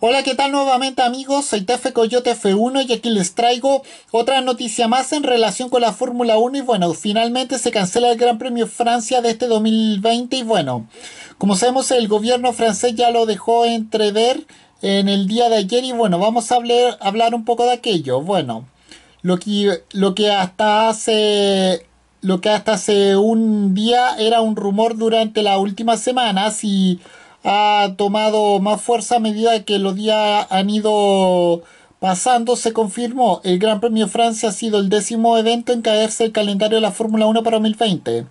Hola, ¿qué tal nuevamente amigos? Soy Tefe Coyote F1 y aquí les traigo otra noticia más en relación con la Fórmula 1 y bueno, finalmente se cancela el Gran Premio Francia de este 2020 y bueno, como sabemos el gobierno francés ya lo dejó entrever en el día de ayer y bueno, vamos a hablar, hablar un poco de aquello. Bueno, lo que, lo que hasta hace lo que hasta hace un día era un rumor durante las últimas semanas y ha tomado más fuerza a medida que los días han ido pasando. Se confirmó, el Gran Premio de Francia ha sido el décimo evento en caerse el calendario de la Fórmula 1 para 2020.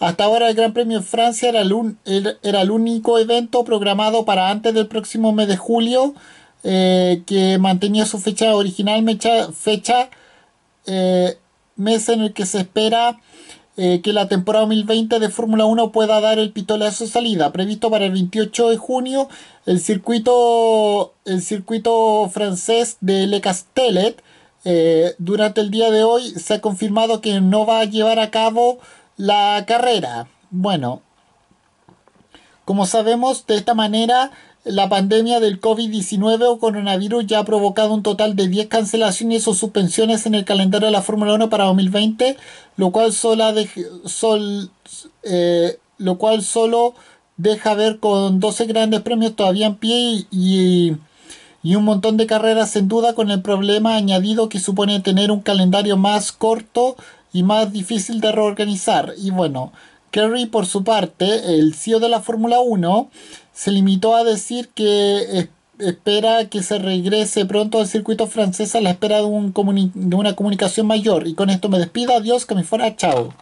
Hasta ahora el Gran Premio de Francia era el, era el único evento programado para antes del próximo mes de julio eh, que mantenía su fecha original, fecha, eh, mes en el que se espera eh, que la temporada 2020 de Fórmula 1 pueda dar el pitole a su salida. Previsto para el 28 de junio, el circuito, el circuito francés de Le Castellet. Eh, durante el día de hoy se ha confirmado que no va a llevar a cabo la carrera. Bueno, como sabemos, de esta manera la pandemia del COVID-19 o coronavirus ya ha provocado un total de 10 cancelaciones o suspensiones en el calendario de la Fórmula 1 para 2020, lo cual solo, eh, lo cual solo deja ver con 12 grandes premios todavía en pie y, y un montón de carreras en duda con el problema añadido que supone tener un calendario más corto y más difícil de reorganizar. Y bueno, Kerry, por su parte, el CEO de la Fórmula 1, se limitó a decir que espera que se regrese pronto al circuito francés a la espera de, una comunicación mayor. Y con esto me despido. Adiós, que me fuera. Chao.